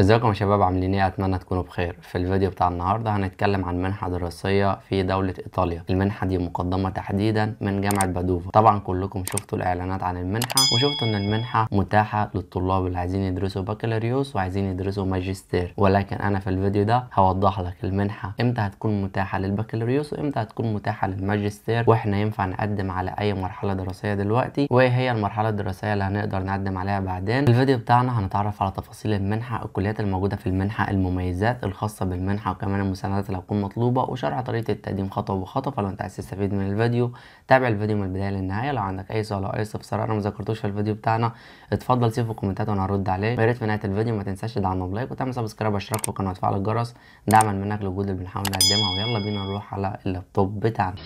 ازيكم يا شباب عاملين ايه اتمنى تكونوا بخير في الفيديو بتاع النهارده هنتكلم عن منحه دراسيه في دوله ايطاليا المنحه دي مقدمه تحديدا من جامعه بادوفا طبعا كلكم شفتوا الاعلانات عن المنحه وشفتوا ان المنحه متاحه للطلاب اللي عايزين يدرسوا بكالوريوس وعايزين يدرسوا ماجستير ولكن انا في الفيديو ده هوضح لك المنحه امتى هتكون متاحه للبكالوريوس وامتى هتكون متاحه للماجستير واحنا ينفع نقدم على اي مرحله دراسيه دلوقتي وايه هي المرحله الدراسيه اللي هنقدر نقدم عليها بعدين الفيديو بتاعنا هنتعرف على تفاصيل المنحه الكليات الموجودة في المنحة المميزات الخاصة بالمنحة وكمان المساعدات اللي هتكون مطلوبة وشرح طريقة التقديم خطوة بخطوة فلو انت عايز تستفيد من الفيديو تابع الفيديو من البداية للنهاية لو عندك أي سؤال أو أي استفسار أنا مذكرتوش في الفيديو بتاعنا اتفضل سيبه في الكومنتات وأنا هرد عليه ويا ريت في نهاية الفيديو ما تنساش تدعمنا بلايك وتعمل سبسكرايب واشتراك في القناة وتفعل الجرس دعما منك للجهود اللي بنحاول نقدمها ويلا بينا نروح على اللابتوب بتاعنا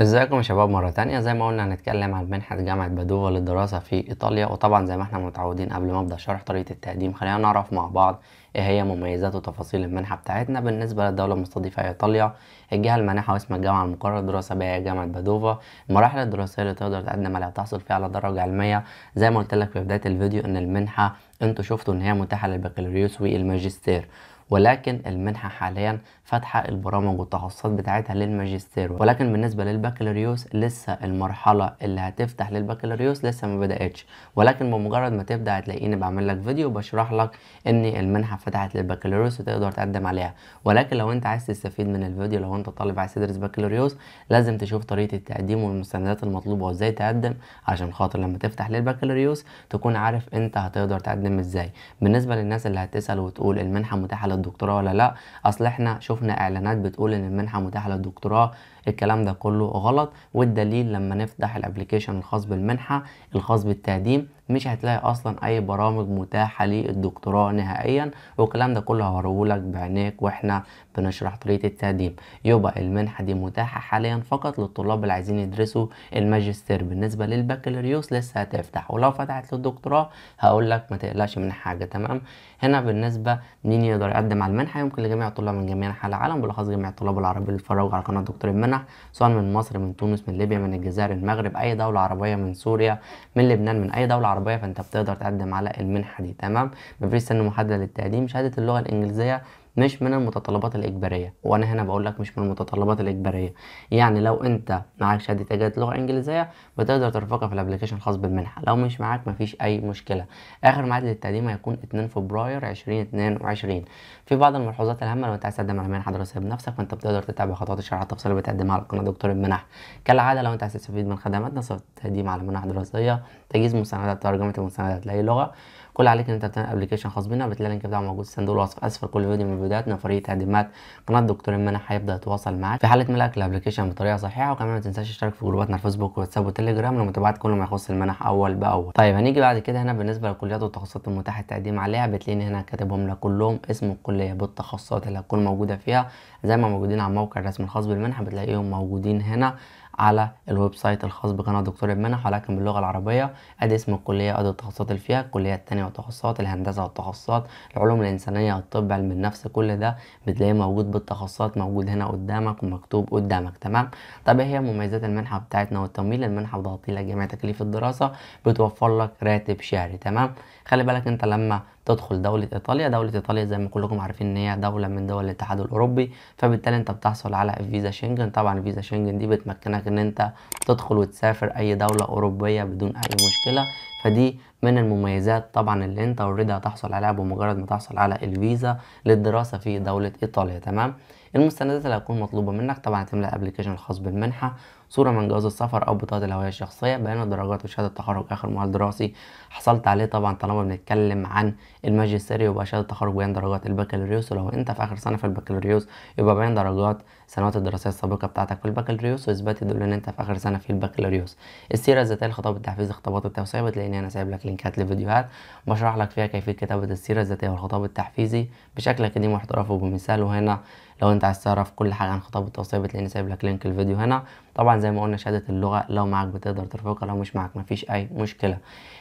ازيكم يا شباب مرة تانية زي ما قلنا هنتكلم عن منحة جامعة بادوفا للدراسة في ايطاليا وطبعا زي ما احنا متعودين قبل ما ابدأ شرح طريقة التقديم خلينا نعرف مع بعض ايه هي مميزات وتفاصيل المنحة بتاعتنا بالنسبة للدولة المستضيفة ايطاليا الجهة المانحة واسم الجامعة المقررة الدراسة بها هي جامعة بادوفا المراحل الدراسية اللي تقدر تقدم عليها تحصل فيها على درجة علمية زي ما قلت لك في بداية الفيديو ان المنحة انتوا شفتوا ان هي متاحة للبكالوريوس والماجستير ولكن المنحة حاليا فاتحه البرامج والتخصصات بتاعتها للماجستير ولكن بالنسبه للبكالوريوس لسه المرحله اللي هتفتح للبكالوريوس لسه ما بداتش ولكن بمجرد ما تبدا هتلاقيني بعمل لك فيديو بشرح لك ان المنحه فتحت للبكالوريوس وتقدر تقدم عليها ولكن لو انت عايز تستفيد من الفيديو لو انت طالب عايز تدرس بكالوريوس لازم تشوف طريقه التقديم والمستندات المطلوبه وازاي تقدم عشان خاطر لما تفتح للبكالوريوس تكون عارف انت هتقدر تقدم ازاي بالنسبه للناس اللي هتسال وتقول المنحه متاحه للدكتوراه ولا لا اصل احنا شوف شفنا اعلانات بتقول ان المنحه متاحه للدكتوراه الكلام ده كله غلط والدليل لما نفتح الابلكيشن الخاص بالمنحه الخاص بالتقديم مش هتلاقي اصلا اي برامج متاحه للدكتوراه نهائيا والكلام ده كله هوريهولك بعينيك واحنا بنشرح طريقة التقديم يبقى المنحة دي متاحة حاليا فقط للطلاب اللي عايزين يدرسوا الماجستير بالنسبة للبكالوريوس لسه هتفتح ولو فتحت للدكتوراه هقول لك ما تقلقش من حاجة تمام هنا بالنسبة مين يقدر يقدم على المنحة يمكن لجميع الطلاب من جميع أنحاء العالم بالأخص جميع الطلاب العرب اللي اتفرجوا على قناة دكتور المنح سواء من مصر من تونس من ليبيا من الجزائر المغرب أي دولة عربية من سوريا من لبنان من أي دولة عربية فأنت بتقدر تقدم على المنحة دي تمام مفيش سن محدد للتقديم شهادة اللغة الإنجليزية مش من المتطلبات الإجبارية وأنا هنا بقول لك مش من المتطلبات الإجبارية يعني لو أنت معاك شهادة تجارة لغة إنجليزية بتقدر ترفقها في الأبلكيشن الخاص بالمنحة لو مش معاك مفيش أي مشكلة آخر ميعاد للتقديم هيكون 2 فبراير 2022 في بعض الملحوظات الهامة لو أنت عايز تقدم على منحة دراسية بنفسك فأنت بتقدر تتابع خطوات الشرح التفصيلي اللي بتقدمها على قناة دكتور المنح كالعادة لو أنت عايز تستفيد من خدماتنا سواء التقديم على منح دراسية تجهيز مساندات ترجمة المساندات لأي لغة كل عليك ان انت تعمل ابلكيشن خاص بينا بتلاقي اللينك بتاعه موجود في صندوق الوصف اسفل كل فيديو من فيديوهاتنا فريق تقديمات قناه دكتور منح هيبدا يتواصل معاك في حاله ملاك الابلكيشن بطريقه صحيحه وكمان ما تنساش تشترك في جروباتنا على فيسبوك واتساب وتليجرام لمتابعه كل ما يخص المنح اول باول طيب هنيجي بعد كده هنا بالنسبه للكليات والتخصصات المتاحه التقديم عليها بتلاقيني هنا كاتبهم لك كلهم اسم الكليه بالتخصصات اللي هتكون موجوده فيها زي ما موجودين على الموقع الرسمي الخاص بالمنحه بتلاقيهم موجودين هنا على الويب سايت الخاص بقناه دكتور المنح ولكن باللغه العربيه ادي اسم الكليه أدي التخصصات اللي فيها الكليه الثانيه والتخصصات الهندسه والتخصصات العلوم الانسانيه الطب علم النفس كل ده بتلاقيه موجود بالتخصصات موجود هنا قدامك ومكتوب قدامك تمام طب ايه هي مميزات المنحه بتاعتنا والتمويل المنحه بتغطي لك جميع تكاليف الدراسه بتوفر لك راتب شهري تمام خلي بالك انت لما تدخل دولة إيطاليا دولة إيطاليا زي ما كلكم عارفين إن هي دولة من دول الاتحاد الأوروبي فبالتالي أنت بتحصل على فيزا شنجن طبعا فيزا شنجن دي بتمكنك إن أنت تدخل وتسافر أي دولة أوروبية بدون أي مشكلة فدي من المميزات طبعا اللي انت اوريدي هتحصل عليها بمجرد ما تحصل على الفيزا للدراسه في دوله ايطاليا تمام المستندات اللي هتكون مطلوبة منك طبعا هتملأ ابلكيشن الخاص بالمنحة صورة من جواز السفر أو بطاقة الهوية الشخصية بيان الدرجات وشهادة التخرج آخر معهد دراسي حصلت عليه طبعا طالما بنتكلم عن الماجستير يبقى شهادة التخرج بيان درجات البكالوريوس ولو أنت في آخر سنة في البكالوريوس يبقى بيان درجات السنوات الدراسية السابقة بتاعتك في البكالوريوس وإثبات يدل إن أنت في آخر سنة في البكالوريوس السيرة الذاتية الخطاب التحفيز الخطابات التوسعية بتلاقيني أنا سايب لك لينكات لفيديوهات بشرح لك فيها كيفية كتابة السيرة الذاتية والخطاب التحفيزي بشكل اكاديمي واحترافي وبمثال وهنا لو انت عايز تعرف كل حاجه عن خطاب التوصيه بتلاقيني سايب لك لينك الفيديو هنا طبعا زي ما قلنا شهاده اللغه لو معاك بتقدر ترفقها لو مش معاك مفيش اي مشكله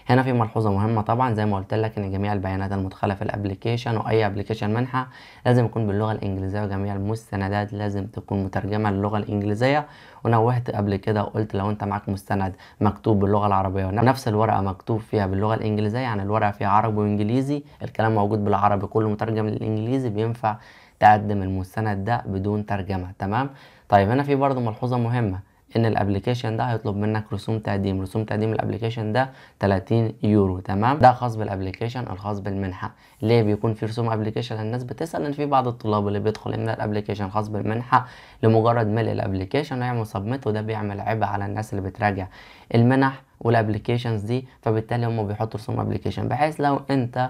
هنا في ملحوظه مهمه طبعا زي ما قلت لك ان جميع البيانات المدخله في الابلكيشن واي ابلكيشن منحه لازم يكون باللغه الانجليزيه وجميع المستندات لازم تكون مترجمه للغه الانجليزيه ونوهت قبل كده وقلت لو انت معاك مستند مكتوب باللغه العربيه ونفس الورقه مكتوب فيها باللغه الانجليزيه يعني الورقه فيها عربي وانجليزي الكلام موجود بالعربي كله مترجم للانجليزي بينفع تقدم المستند ده بدون ترجمة تمام طيب هنا في برضه ملحوظة مهمة ان الابلكيشن ده هيطلب منك رسوم تقديم رسوم تقديم الابلكيشن ده 30 يورو تمام ده خاص بالابلكيشن الخاص بالمنحه ليه بيكون في رسوم ابلكيشن الناس بتسال ان في بعض الطلاب اللي بيدخل من الابلكيشن خاص بالمنحه لمجرد ملء الابلكيشن ويعمل سبميت وده بيعمل عبء على الناس اللي بتراجع المنح والابلكيشنز دي فبالتالي هم بيحطوا رسوم ابلكيشن بحيث لو انت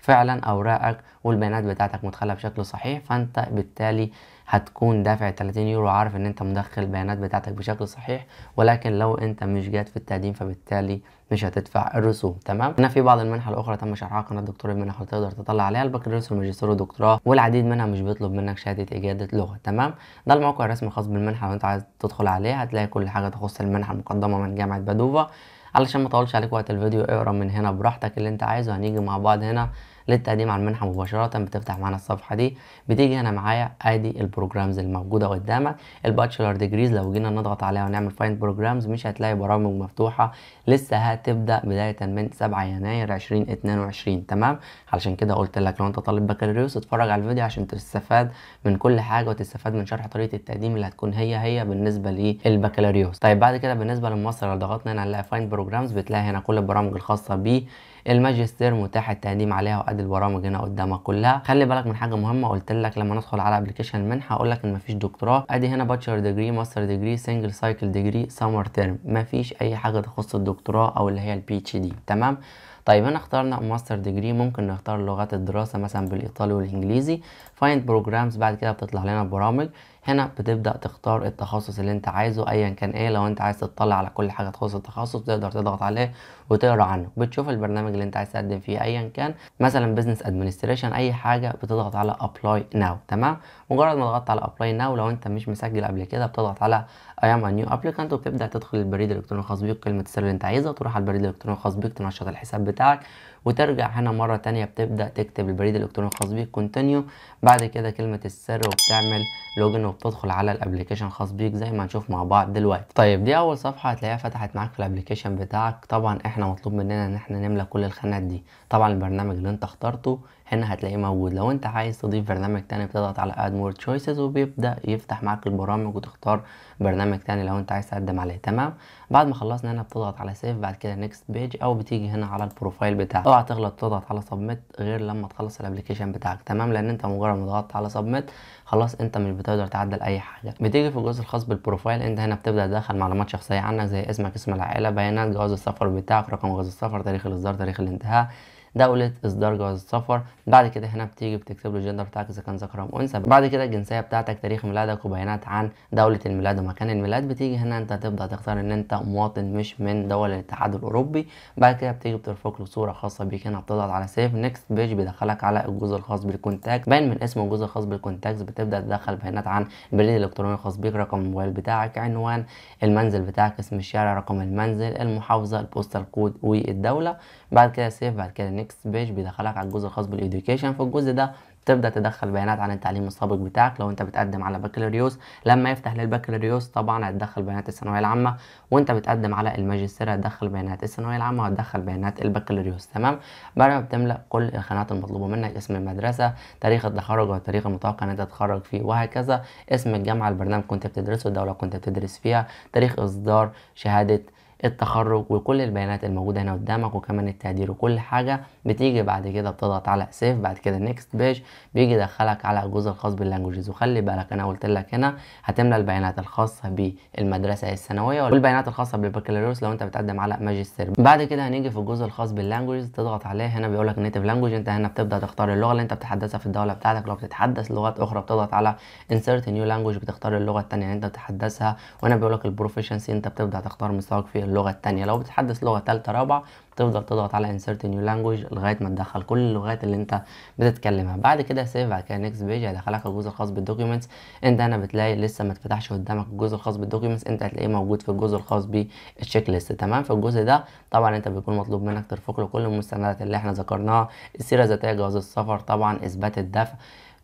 فعلا اوراقك والبيانات بتاعتك مدخله بشكل صحيح فانت بالتالي هتكون دافع 30 يورو عارف ان انت مدخل البيانات بتاعتك بشكل صحيح ولكن لو انت مش جاد في التقديم فبالتالي مش هتدفع الرسوم تمام هنا في بعض المنحه الاخرى تم شرحها قناه دكتور المنح تقدر تطلع عليها البكالوريوس والماجستير والدكتوراه والعديد منها مش بيطلب منك شهاده اجاده لغه تمام ده الموقع الرسمي الخاص بالمنحه لو انت عايز تدخل عليه هتلاقي كل حاجه تخص المنحه المقدمه من جامعه بادوفا علشان ما اطولش عليك وقت الفيديو اقرا من هنا براحتك اللي انت عايزه هنيجي مع بعض هنا للتقديم على المنحه مباشره بتفتح معانا الصفحه دي بتيجي هنا معايا ادي البروجرامز الموجوده قدامك الباتشلر ديجريز لو جينا نضغط عليها ونعمل فايند بروجرامز مش هتلاقي برامج مفتوحه لسه هتبدا بدايه من 7 يناير 2022 تمام علشان كده قلت لك لو انت طالب بكالوريوس اتفرج على الفيديو عشان تستفاد من كل حاجه وتستفاد من شرح طريقه التقديم اللي هتكون هي هي بالنسبه للبكالوريوس طيب بعد كده بالنسبه للمصر لو ضغطنا هنا على فايند بروجرامز بتلاقي هنا كل البرامج الخاصه بيه الماجستير متاح التقديم عليها وادي البرامج هنا قدامك كلها خلي بالك من حاجه مهمه قلت لك لما ندخل على ابلكيشن المنحه اقول لك ان مفيش دكتوراه ادي هنا باتشر ديجري ماستر ديجري سنجل سايكل ديجري سمر تيرم مفيش اي حاجه تخص الدكتوراه او اللي هي البي اتش دي تمام طيب هنا اخترنا ماستر ديجري ممكن نختار لغات الدراسة مثلا بالإيطالي والإنجليزي فايند بروجرامز بعد كده بتطلع لنا برامج هنا بتبدأ تختار التخصص اللي انت عايزه ايا كان ايه لو انت عايز تطلع على كل حاجة تخص التخصص تقدر تضغط عليه وتقرا عنه بتشوف البرنامج اللي انت عايز تقدم فيه ايا كان مثلا بزنس ادمنستريشن اي حاجة بتضغط على ابلاي ناو تمام مجرد ما ضغطت على ابلاي ناو لو انت مش مسجل قبل كده بتضغط على اي ام نيو ابليكانت وبتبدأ تدخل البريد الالكتروني الخاص بيك كلمة السر اللي انت عايزها وتروح على البريد الالكتروني الخاص بيك تنشط الحساب with that وترجع هنا مرة تانية بتبدأ تكتب البريد الإلكتروني الخاص بيك كونتينيو بعد كده كلمة السر وبتعمل لوجن وبتدخل على الابلكيشن الخاص بيك زي ما هنشوف مع بعض دلوقتي طيب دي أول صفحة هتلاقيها فتحت معاك في الابلكيشن بتاعك طبعا احنا مطلوب مننا ان احنا نملى كل الخانات دي طبعا البرنامج اللي انت اخترته هنا هتلاقيه موجود لو انت عايز تضيف برنامج تاني بتضغط على اد مور تشويسز وبيبدا يفتح معاك البرامج وتختار برنامج تاني لو انت عايز تقدم عليه تمام بعد ما خلصنا هنا بتضغط على سيف بعد كده نيكست بيج او بتيجي هنا على البروفايل بتاعك اوعى تغلط تضغط على سبميت غير لما تخلص الابلكيشن بتاعك تمام لان انت مجرد ما ضغطت على سبميت خلاص انت مش بتقدر تعدل اي حاجه بتيجي في الجزء الخاص بالبروفايل انت هنا بتبدا تدخل معلومات شخصيه عنك زي اسمك اسم العائله بيانات جواز السفر بتاعك رقم جواز السفر تاريخ الاصدار تاريخ الانتهاء دولة إصدار جواز السفر بعد كده هنا بتيجي بتكتب له الجندر بتاعك إذا كان ذكر أو أنثى بعد كده الجنسية بتاعتك تاريخ ميلادك وبيانات عن دولة الميلاد ومكان الميلاد بتيجي هنا أنت تبدأ تختار إن أنت مواطن مش من دول الاتحاد الأوروبي بعد كده بتيجي بترفق له صورة خاصة بيك هنا بتضغط على سيف نكست بيج بيدخلك على الجزء الخاص بالكونتاكت باين من اسم الجزء الخاص بالكونتاكت بتبدأ تدخل بيانات عن البريد الإلكتروني الخاص بيك رقم الموبايل بتاعك عنوان المنزل بتاعك اسم الشارع رقم المنزل المحافظة البوستال كود والدولة بعد كده سيف بعد كده النكست بيج بيدخلك على الجزء الخاص بالإدوكيشن في الجزء ده تبدا تدخل بيانات عن التعليم السابق بتاعك لو انت بتقدم على بكالوريوس لما يفتح للبكالوريوس طبعا هتدخل بيانات الثانويه العامه وانت بتقدم على الماجستير هتدخل بيانات الثانويه العامه وهتدخل بيانات البكالوريوس تمام بعد ما بتملا كل الخانات المطلوبه منك اسم المدرسه تاريخ التخرج والتاريخ المتوقع ان انت تتخرج فيه وهكذا اسم الجامعه البرنامج كنت بتدرسه الدوله كنت بتدرس فيها تاريخ اصدار شهاده التخرج وكل البيانات الموجودة هنا قدامك وكمان التقدير وكل حاجة بتيجي بعد كده بتضغط على سيف بعد كده نيكست بيج بيجي يدخلك على الجزء الخاص باللانجوجز وخلي بالك انا قلت لك هنا هتملى البيانات الخاصة بالمدرسة الثانوية والبيانات الخاصة بالبكالوريوس لو انت بتقدم على ماجستير بعد كده هنيجي في الجزء الخاص باللانجوجز تضغط عليه هنا بيقول لك نيتيف لانجوج انت هنا بتبدا تختار اللغة اللي انت بتحدثها في الدولة بتاعتك لو بتتحدث لغات اخرى بتضغط على انسيرت نيو لانجوج بتختار اللغة الثانية اللي انت بتحدثها وهنا بيقول لك البروفيشنسي انت بتبدا تختار مستواك في اللغه الثانيه لو بتتحدث لغه ثالثه رابعه تفضل تضغط على insert new language لغايه ما تدخل كل اللغات اللي انت بتتكلمها بعد كده سيف على كده نيكست بيج هيدخلك الجزء الخاص بالدوكيومنتس انت هنا بتلاقي لسه ما اتفتحش قدامك الجزء الخاص بالدوكيومنتس انت هتلاقيه موجود في الجزء الخاص بالتشيك ليست تمام في الجزء ده طبعا انت بيكون مطلوب منك ترفق له كل المستندات اللي احنا ذكرناها السيره الذاتيه جواز السفر طبعا اثبات الدفع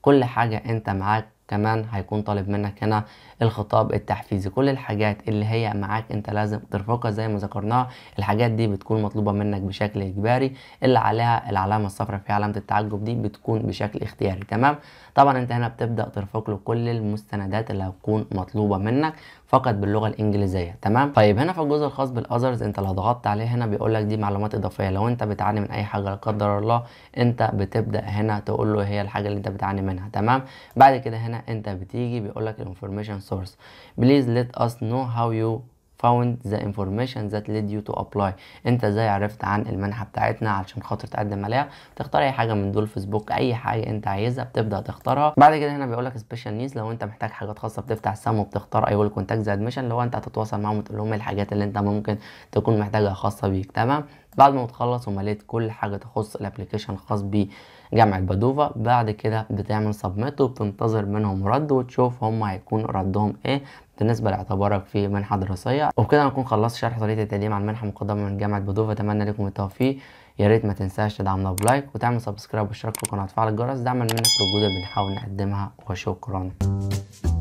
كل حاجه انت معاك كمان هيكون طالب منك هنا الخطاب التحفيزي كل الحاجات اللي هي معاك انت لازم ترفقها زي ما ذكرناها الحاجات دي بتكون مطلوبه منك بشكل اجباري اللي عليها العلامه الصفراء في علامه التعجب دي بتكون بشكل اختياري تمام طبعا انت هنا بتبدا ترفق له كل المستندات اللي هتكون مطلوبه منك فقط باللغه الانجليزيه تمام طيب هنا في الجزء الخاص بالاذرز انت لو ضغطت عليه هنا بيقول لك دي معلومات اضافيه لو انت بتعاني من اي حاجه لا قدر الله انت بتبدا هنا تقول له هي الحاجه اللي انت بتعاني منها تمام بعد كده هنا انت بتيجي بيقول لك الانفورميشن سورس بليز ليت اس نو هاو يو found the information that led you to apply انت ازاي عرفت عن المنحه بتاعتنا علشان خاطر تقدم عليها تختار اي حاجه من دول فيسبوك اي حاجه انت عايزها بتبدا تختارها بعد كده هنا بيقول لك سبيشال نيز لو انت محتاج حاجات خاصه بتفتح سهم وبتختار اي ويل كونتاكت ادمشن اللي هو انت هتتواصل معاهم وتقول لهم إيه الحاجات اللي انت ممكن تكون محتاجها خاصه بيك تمام بعد ما تخلص ومليت كل حاجه تخص الابلكيشن الخاص بجامعه بادوفا بعد كده بتعمل سبميت وبتنتظر منهم رد وتشوف هم هيكون ردهم ايه بالنسبه لاعتبارك في منحه دراسيه وبكده نكون خلصت شرح طريقه التقديم على المنحه المقدمه من جامعه بودوف اتمنى لكم التوفيق يا ريت ما تنساش تدعمنا بلايك وتعمل سبسكرايب واشتراك في القناه وتفعل الجرس دعما منك للجهود اللي بنحاول نقدمها وشكرا